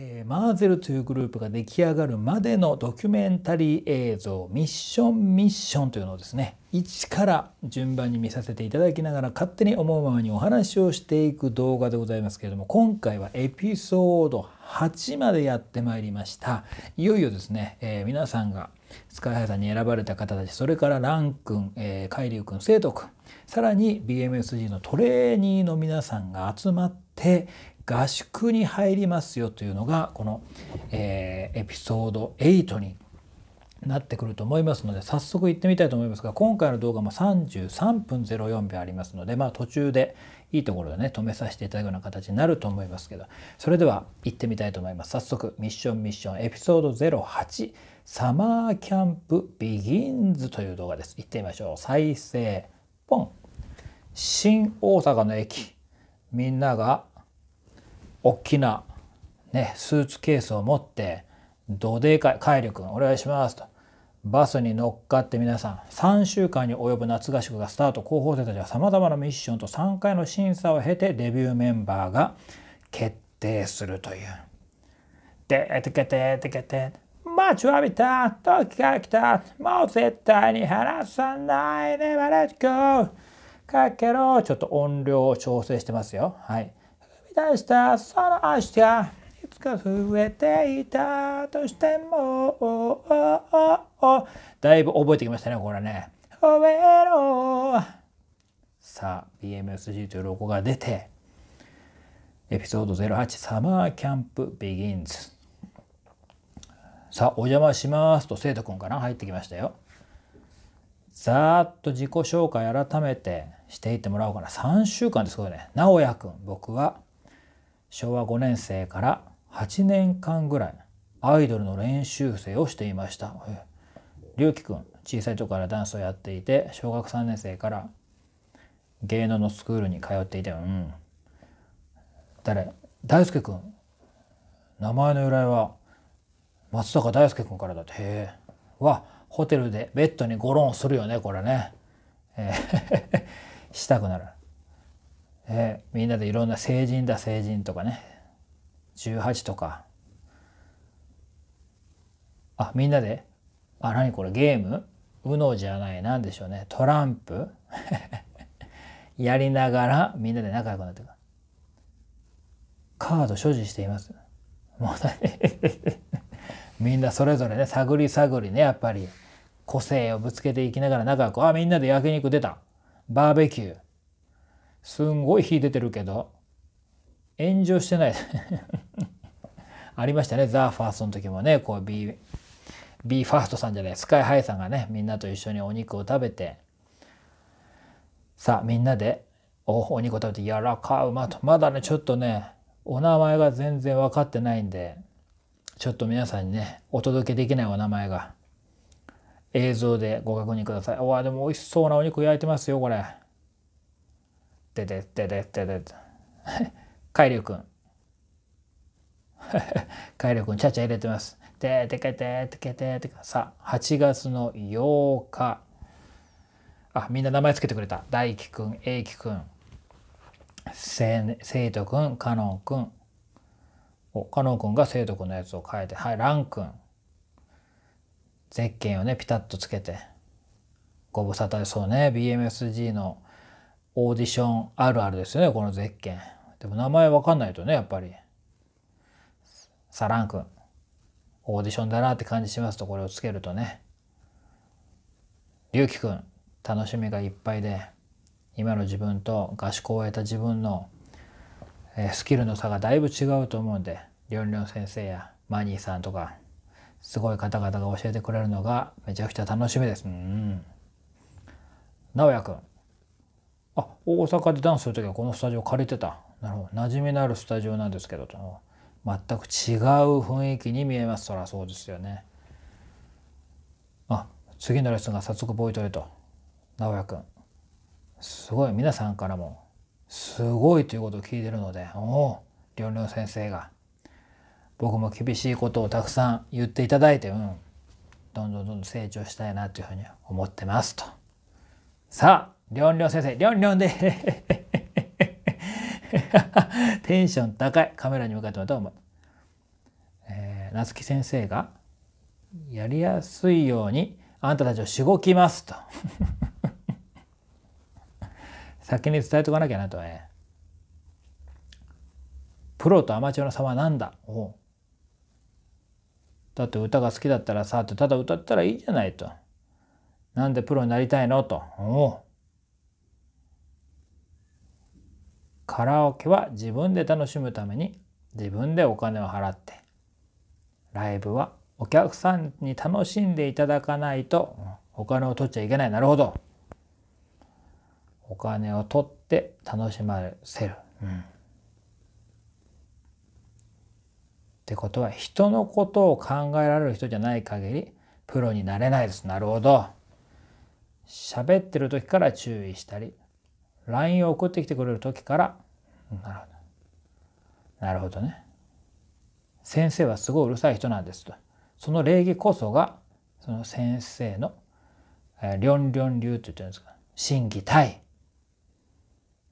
えー、マーゼルというグループが出来上がるまでのドキュメンタリー映像「ミッションミッション」というのをですね一から順番に見させていただきながら勝手に思うままにお話をしていく動画でございますけれども今回はエピソード8までやってまいりましたいよいよですね、えー、皆さんがスカイハイさんに選ばれた方たちそれからラン君、えー、海龍君生徒君さらに BMSG のトレーニーの皆さんが集まって合宿に入りますよというのがこの、えー、エピソード8になってくると思いますので早速行ってみたいと思いますが今回の動画も33分04秒ありますのでまあ途中でいいところでね止めさせていただくような形になると思いますけどそれでは行ってみたいと思います早速ミッションミッションエピソード08サマーキャンプビギンズという動画です行ってみましょう再生ポン新大阪の駅みんなが大きな、ね、スーツケースを持ってどでかい海力君お願いしますとバスに乗っかって皆さん3週間に及ぶ夏合宿がスタート候補生たちはさまざまなミッションと3回の審査を経てデビューメンバーが決定するという。でてけててけて待ちわびた時が来たもう絶対に話さないでまれっこかけろちょっと音量を調整してますよはい出したその足がいつか増えていたとしてもだいぶ覚えてきましたねこれね覚えろさあ b m s g というロゴが出てエピソード08サマーキャンプビギンズさあお邪魔しますと生徒くんから入ってきましたよざーっと自己紹介改めてしていってもらおうかな3週間ですごいね直哉くん僕は昭和5年生から8年間ぐらいアイドルの練習生をしていました。りゅうきくん小さい時からダンスをやっていて小学3年生から芸能のスクールに通っていてうん誰大輔くん名前の由来は松坂大輔くんからだってへえはホテルでベッドにゴロンするよねこれね、えー したくなるえー、みんなでいろんな成人だ成人とかね18とかあみんなであ何これゲーム UNO じゃない何でしょうねトランプ やりながらみんなで仲良くなってくるカード所持していますもう みんなそれぞれね探り探りねやっぱり個性をぶつけていきながら仲良くあみんなで焼肉出たバーベキューすんごい火出てるけど炎上してない ありましたねザ・ファーストの時もねこう B, B ファーストさんじゃないスカイハイさんがねみんなと一緒にお肉を食べてさあみんなでおお肉を食べて「やらかうま」とまだねちょっとねお名前が全然分かってないんでちょっと皆さんにねお届けできないお名前が映像でご確認ください。おわでも美味しそうなお肉焼いてますよこれ。でででででで。海流くん。海流くん、ちゃちゃ入れてます。でてけててけててさあ、8月の8日。あ、みんな名前つけてくれた。大輝くん、英輝くん、生徒くん、かのんくん。お、かのんくんが生徒くんのやつを変えて、はい、ランくん。ゼッケンをね、ピタッとつけて。ご無沙汰そうね、BMSG のオーディションあるあるですよね、このゼッケン。でも名前わかんないとね、やっぱり。サランくんオーディションだなって感じしますと、これをつけるとね。龍樹君、楽しみがいっぱいで、今の自分と合宿を終えた自分の、えスキルの差がだいぶ違うと思うんで、りょんりょん先生やマニーさんとか、すごい方々が教えてくれるのがめちゃくちゃ楽しみです。うん。直哉君。あ大阪でダンスする時はこのスタジオ借りてたなるほど馴染みのあるスタジオなんですけどと全く違う雰囲気に見えますそらそうですよねあ次のレッスンが早速ボイトレと直哉くんすごい皆さんからもすごいということを聞いてるのでおおりょんりょん先生が僕も厳しいことをたくさん言っていただいてうんどんどんどんどん成長したいなというふうに思ってますとさありょんりょん先生、りょんりょんで テンション高い。カメラに向かってもどうも。えー、夏木先生が、やりやすいように、あんたたちをしごきますと 先に伝えておかなきゃなとね。プロとアマチュアの差は何だおだって歌が好きだったらさ、ただ歌ったらいいじゃないと。なんでプロになりたいのと。おカラオケは自分で楽しむために自分でお金を払ってライブはお客さんに楽しんでいただかないとお金を取っちゃいけないなるほどお金を取って楽しませる、うん、ってことは人のことを考えられる人じゃない限りプロになれないですなるほど喋ってる時から注意したり LINE を送ってきてくれる時からなるほどなるほどね先生はすごいうるさい人なんですとその礼儀こそがその先生のりょんりょん流って言ってるんですか心技体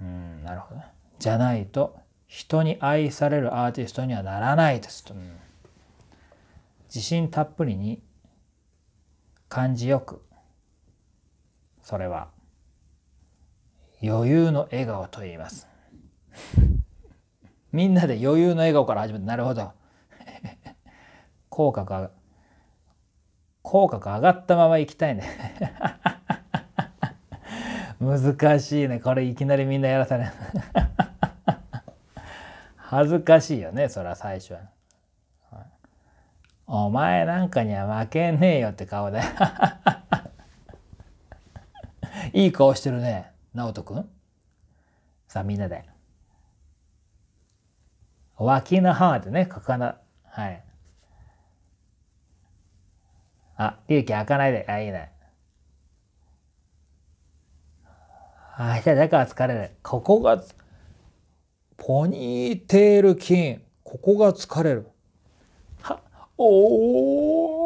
うんなるほどねじゃないと人に愛されるアーティストにはならないですと、うん、自信たっぷりに感じよくそれは余裕の笑顔と言います みんなで余裕の笑顔から始めてなるほど 口角が口角上がったまま行きたいね 難しいねこれいきなりみんなやらされる恥ずかしいよねそれは最初は。お前なんかには負けねえよって顔でいい顔してるね。直人くんさあみんなで。w o r k i n ね、書かな。はい。あ、隆起開かないで。あ、いいね。あ、じゃだから疲れる。ここが、ポニーテール筋。ここが疲れる。は、おお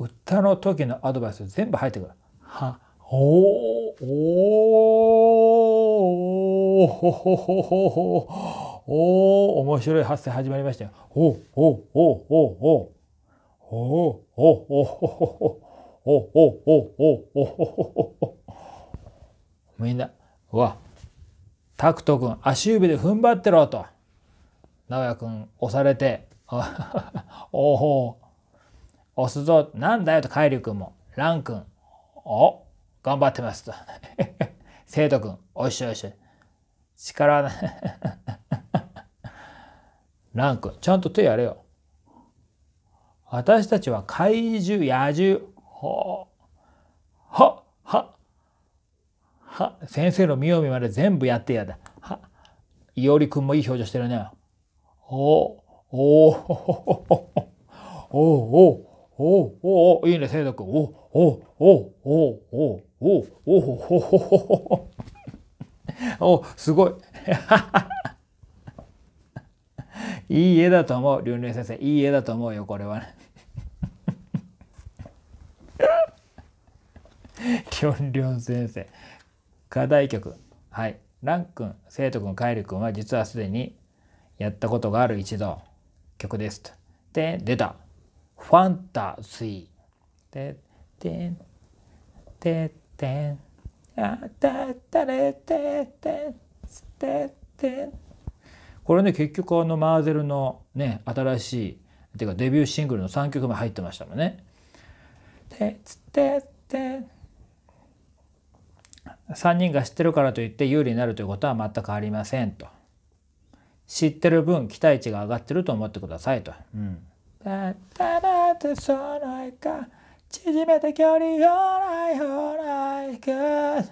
歌の時のアドバイス全部入ってくる。はおーおーほほほほほお面白い発声始まりましたよ。おおおおおおおおおおおおみんな、わ、タクト君足指で踏ん張ってろと。直哉君押されて、おお押すぞ。なんだよと、海竜くんも。ランくん。お頑張ってますと。生徒くん。おいしょおいしょ。力ない。ランくん。ちゃんと手やれよ。私たちは怪獣、野獣。ほははは先生の見よ見まで全部やってやだ。は。いおりくんもいい表情してるね。お おおおおおおおおおおいいね、せいくん。おおおおおおおおおおすごい。いい絵だと思う、龍龍先生。いい絵だと思うよ、これはね。りょんりょん先生。課題曲。はい。ラン君、生徒君、えエく君は実はすでにやったことがある一度曲ですと。で、出た。ファンタジー。てってんあたたれてってっこれね結局あのマーゼルのね新しいっていうかデビューシングルの3曲目入ってましたもんね。で、つてって3人が知ってるからといって有利になるということは全くありませんと。知ってる分期待値が上がってると思ってくださいと。うんだったらってそだ、いか縮めた距離をないほらいく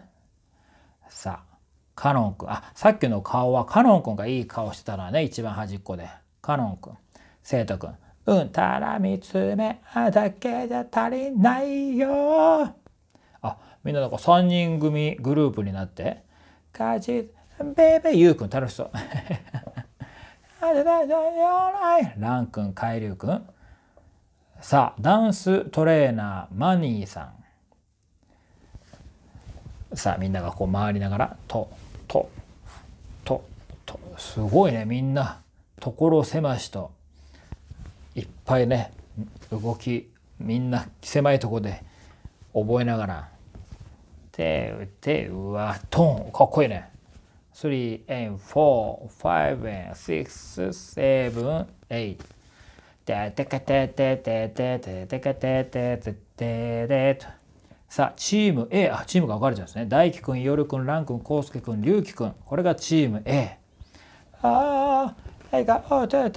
さあカノン君あさっきの顔はカノン君がいい顔してたのね一番端っこでカノン君生徒君うんたら見つめあだけじゃ足りないよあみんななんか3人組グループになってかじベイベーゆうくん楽しそうラン君、海流君。さあ、ダンストレーナー、マニーさん。さあ、みんながこう回りながら、と、と、と、と、すごいね、みんな、ところ狭しと、いっぱいね、動き、みんな狭いとこで覚えながら、手、てうわ、トン、かっこいいね。3 and 4 5 and 6 7 8ててかててててててかてててててとさあチーム A あチームが分かれちゃうんですね大輝くん夜くん蘭くん康介くん龍輝くんこれがチーム A ああ大輝おててて、て、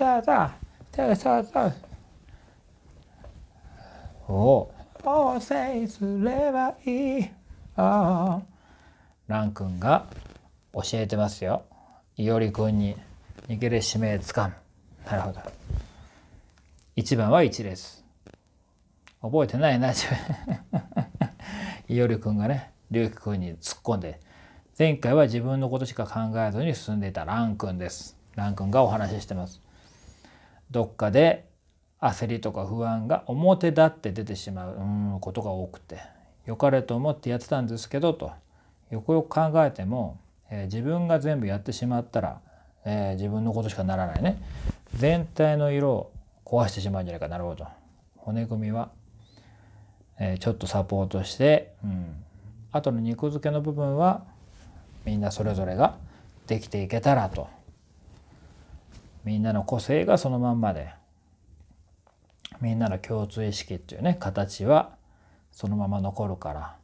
たたおおせいすればいいああ蘭くんが教えてますよ。いおりくんに握り指名つかむ。なるほど。1番は1です。覚えてないな、自分。いおりくんがね、りゅうきくんに突っ込んで、前回は自分のことしか考えずに進んでいたランくんです。ランくんがお話ししてます。どっかで焦りとか不安が表立って出てしまううんことが多くて良かれと思ってやってたんですけどとよくよく考えてもえー、自分が全部やってしまったら、えー、自分のことしかならないね全体の色を壊してしまうんじゃないかなるほど骨組みは、えー、ちょっとサポートして、うん、あとの肉付けの部分はみんなそれぞれができていけたらとみんなの個性がそのまんまでみんなの共通意識っていうね形はそのまま残るから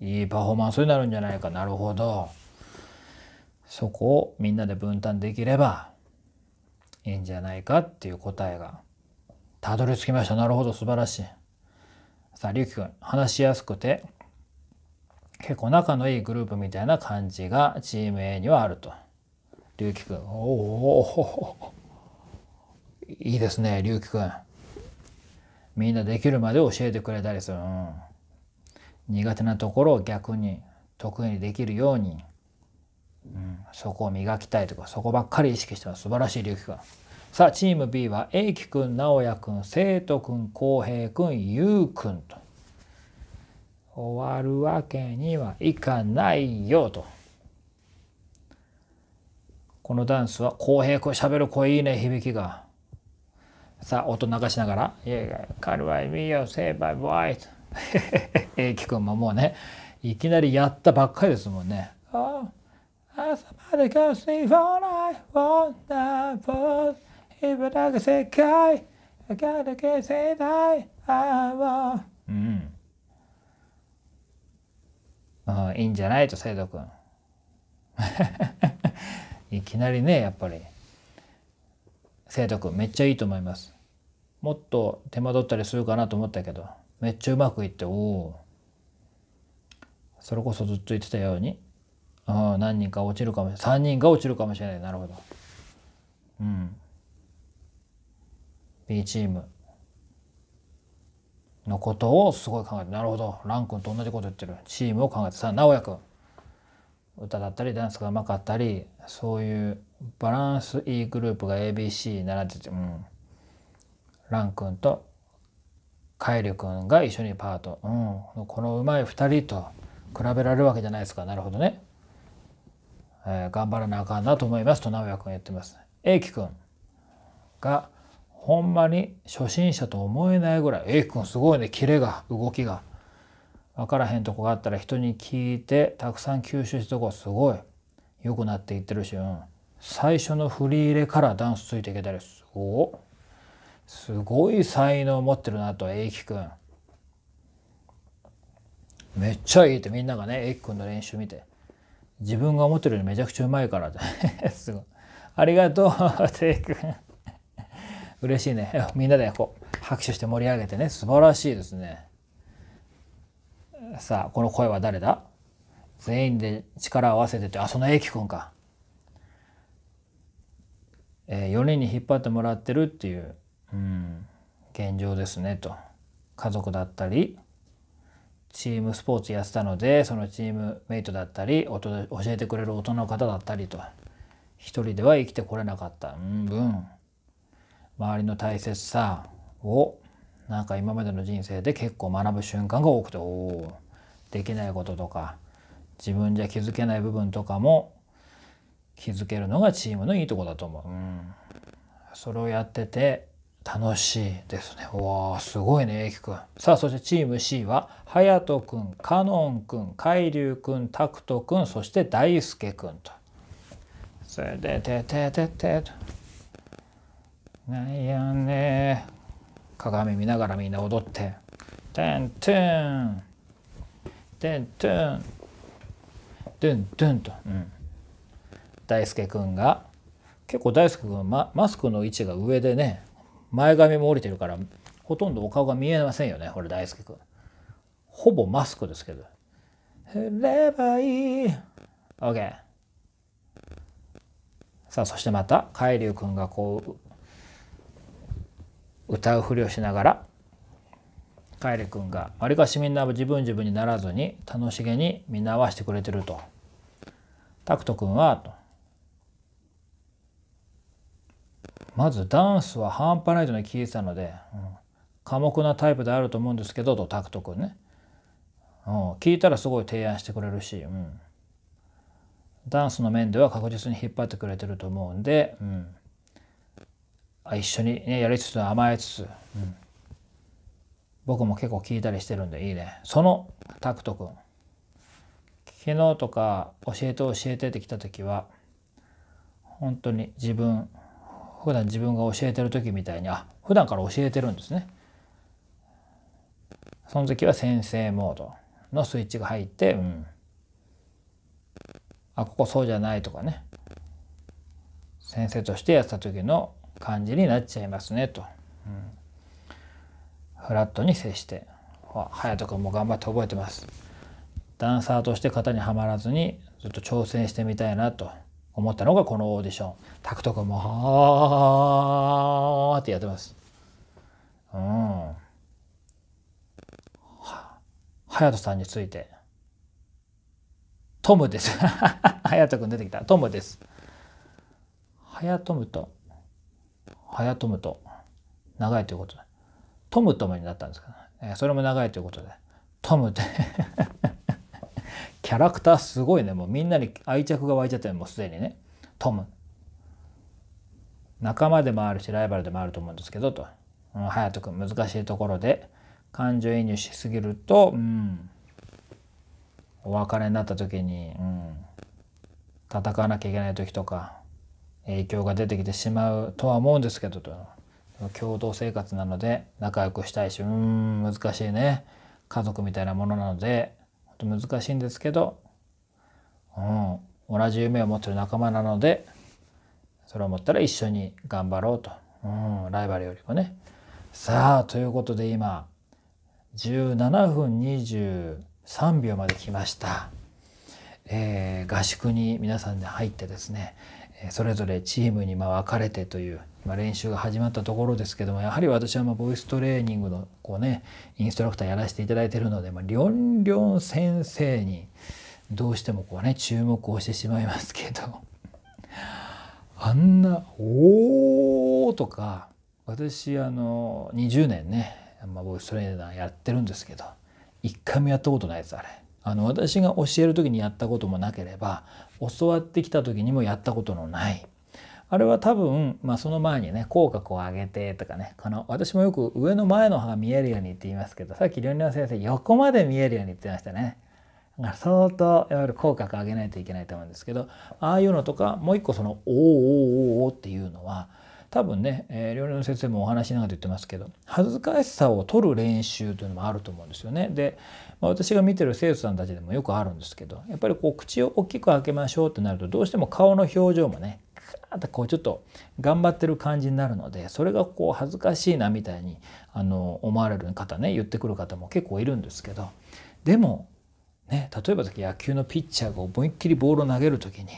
いいパフォーマンスになるんじゃないかなるほど。そこをみんなで分担できればいいんじゃないかっていう答えがたどり着きましたなるほど素晴らしいさあ龍樹君話しやすくて結構仲のいいグループみたいな感じがチーム A にはあると龍樹君おおいいですね龍樹君みんなできるまで教えてくれたりする、うん、苦手なところを逆に得意にできるようにうん、そこを磨きたいとかそこばっかり意識しては素晴らしい龍樹君さあチーム B は英樹君直哉君生徒君浩平君優君と終わるわけにはいかないよとこのダンスは浩平君しゃべる声いいね響きがさあ音流しながら「いやいや彼は見よ成敗ボワイト」英樹君ももうねいきなりやったばっかりですもんね。ああ朝まで今日にフォーナイワンダーボー今だけ世界明るだけ世代あうん、あいいんじゃないと生徒ん。いきなりねやっぱり生徒んめっちゃいいと思いますもっと手間取ったりするかなと思ったけどめっちゃうまくいっておおそれこそずっと言ってたようにうん、何人か落ちるかもしれない3人が落ちるかもしれないなるほどうん B チームのことをすごい考えてなるほどラン君と同じこと言ってるチームを考えてさあ直哉君歌だったりダンスがうまかったりそういうバランスいいグループが ABC 並んでてうんラン君と海く君が一緒にパート、うん、このうまい2人と比べられるわけじゃないですかなるほどね。えー、頑張らなあかんなと思いますと直哉君言ってます、英樹君がほんまに初心者と思えないぐらい英樹君すごいねキレが動きが分からへんとこがあったら人に聞いてたくさん吸収してとこすごい良くなっていってるし、うん、最初の振り入れからダンスついていけたりすごすごい才能を持ってるなと英樹君めっちゃいいってみんながね英樹君の練習見て自分が思ってるよりめちゃくちゃうまいからすごいありがとう テイ君嬉しいねみんなでこう拍手して盛り上げてね素晴らしいですねさあこの声は誰だ全員で力を合わせててあその英キ君か、えー、4人に引っ張ってもらってるっていう、うん、現状ですねと家族だったりチームスポーツやってたのでそのチームメイトだったり教えてくれる大人の方だったりと一人では生きてこれなかったううんん周りの大切さをなんか今までの人生で結構学ぶ瞬間が多くておおできないこととか自分じゃ気づけない部分とかも気づけるのがチームのいいとこだと思う。うん、それをやってて楽しいですね。わあ、すごいね、えきくん。さあ、そしてチーム C は、はやとくん、かのんくん、かいりゅうくん、たくとくん、そしてだいすけくんと。それで、ててててて。なんやね。鏡見ながらみんな踊って。てんてん。てんてん。てんてんと。うん。だいすけくんが、結構だいすけくん、ま、マスクの位置が上でね、前髪も降りてるからほとんどお顔が見えませんよねこれ大輔君ほぼマスクですけど振ればいい OK さあそしてまた海龍君がこう歌うふりをしながら海龍君がわりかしみんな自分自分にならずに楽しげに見直してくれてると。タクト君はとまずダンスは半端ないとね聞いてたので、うん、寡黙なタイプであると思うんですけどとタクト君ね、うん、聞いたらすごい提案してくれるし、うん、ダンスの面では確実に引っ張ってくれてると思うんで、うん、あ一緒に、ね、やりつつ甘えつつ、うん、僕も結構聞いたりしてるんでいいねそのタクト君昨日とか教えて教えてってきた時は本当に自分普段自分が教えてる時みたいにあ普段から教えてるんですね。その時は先生モードのスイッチが入って、うん、あここそうじゃないとかね先生としてやった時の感じになっちゃいますねと、うん、フラットに接して隼人君も頑張って覚えてますダンサーとして型にはまらずにずっと挑戦してみたいなと。思ったのがこのオーディション。タクト君も、はーってやってます。うん。は、やとさんについて。トムです。は隼人君出てきた。トムです。はやとむと、はやとむと、長いということで。トムトムになったんですかね。それも長いということで。トムでキャラクターすごいね。もうみんなに愛着が湧いちゃってもうすでにね。トム。仲間でもあるし、ライバルでもあると思うんですけど、と。うん、隼人君、難しいところで、感情移入しすぎると、うん。お別れになった時に、うん。戦わなきゃいけない時とか、影響が出てきてしまうとは思うんですけど、と。共同生活なので仲良くしたいし、うん、難しいね。家族みたいなものなので、と難しいんですけど、うん、同じ夢を持ってる仲間なのでそれを持ったら一緒に頑張ろうと、うん、ライバルよりもね。さあということで今17分23秒まで来ました。えー、合宿に皆さんで入ってですねそれぞれチームにま分かれてというま練習が始まったところですけどもやはり私はまボイストレーニングのこう、ね、インストラクターやらせていただいてるので、まあ、りょんりょん先生にどうしてもこう、ね、注目をしてしまいますけど あんな「おー」とか私あの20年ね、まあ、ボイストレーナーやってるんですけど一回もやったことないですあれ。あの私が教える時にやったこともなければ教わってきた時にもやったことのないあれは多分、まあ、その前にね口角を上げてとかねこの私もよく上の前の歯が見えるようにって言いますけどさっき料理の先生横まで見えるように言ってましたね。だから相当いわゆる口角上げないといけないと思うんですけどああいうのとかもう一個その「おーおーおーおっていうのは多分ね、えー、料理の先生もお話しながら言ってますけど恥ずかしさを取る練習というのもあると思うんですよね。で、まあ、私が見てる生徒さんたちでもよくあるんですけどやっぱりこう口を大きく開けましょうってなるとどうしても顔の表情もねこうちょっと頑張ってる感じになるのでそれがこう恥ずかしいなみたいにあの思われる方ね言ってくる方も結構いるんですけどでもね例えば野球のピッチャーが思いっきりボールを投げる時に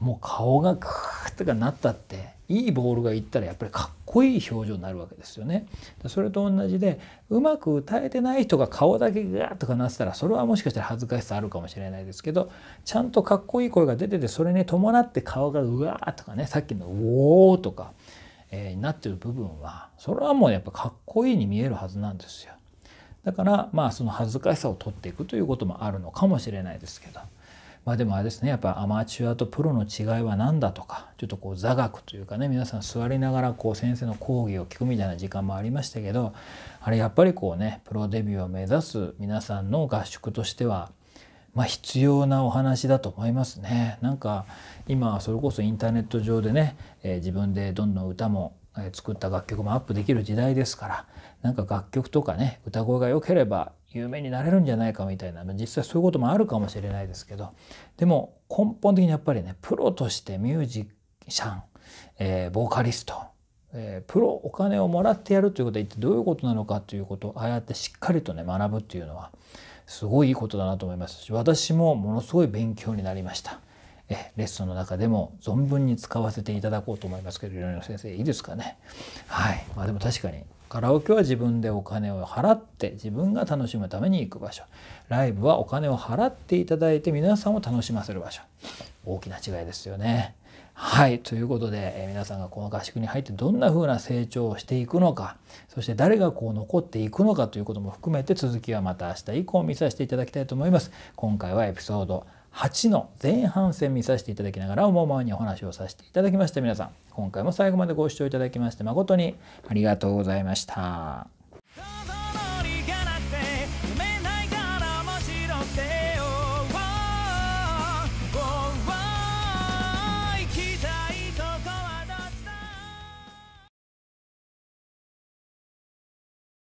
もう顔がクーッとかなったっていいボールがいったらやっぱりかっこいい表情になるわけですよね。それと同じでうまく歌えてない人が顔だけガーッとかなってたらそれはもしかしたら恥ずかしさあるかもしれないですけどちゃんとかっこいい声が出ててそれに伴って顔がうわーとかねさっきの「ウおー」とか、えー、なってる部分はそれはもうやっぱかっこいいに見えるはずなんですよ。だからまあその恥ずかしさを取っていくということもあるのかもしれないですけど。まあでもあれですねやっぱアマチュアとプロの違いは何だとかちょっとこう座学というかね皆さん座りながらこう先生の講義を聞くみたいな時間もありましたけどあれやっぱりこうねプロデビューを目指す皆さんの合宿としてはまあ、必要なお話だと思いますね。なんか今それこそインターネット上でね、えー、自分でどんどん歌も作った楽曲もアップできる時代ですからなんか楽曲とかね歌声が良ければ有名になれるんじゃないかみたいな実際そういうこともあるかもしれないですけどでも根本的にやっぱりねプロとしてミュージシャン、えー、ボーカリスト、えー、プロお金をもらってやるということは一体どういうことなのかということをああやってしっかりとね学ぶっていうのはすごいいいことだなと思いますし私もものすごい勉強になりました。えレッスンの中でも存分に使わせていただこうと思いますけど米野先生いいですかね。はい、まあ、でも確かにカラオケは自分でお金を払って自分が楽しむために行く場所ライブはお金を払っていただいて皆さんを楽しませる場所大きな違いですよね。はいということで、え皆さんがこの合宿に入ってどんな風な成長をしていくのかそして誰がこう残っていくのかということも含めて続きはまた明日以降見させていただきたいと思います。今回はエピソード8の前半戦見させていただきながら思うままにお話をさせていただきました皆さん今回も最後までご視聴いただきまして誠にありがとうございました。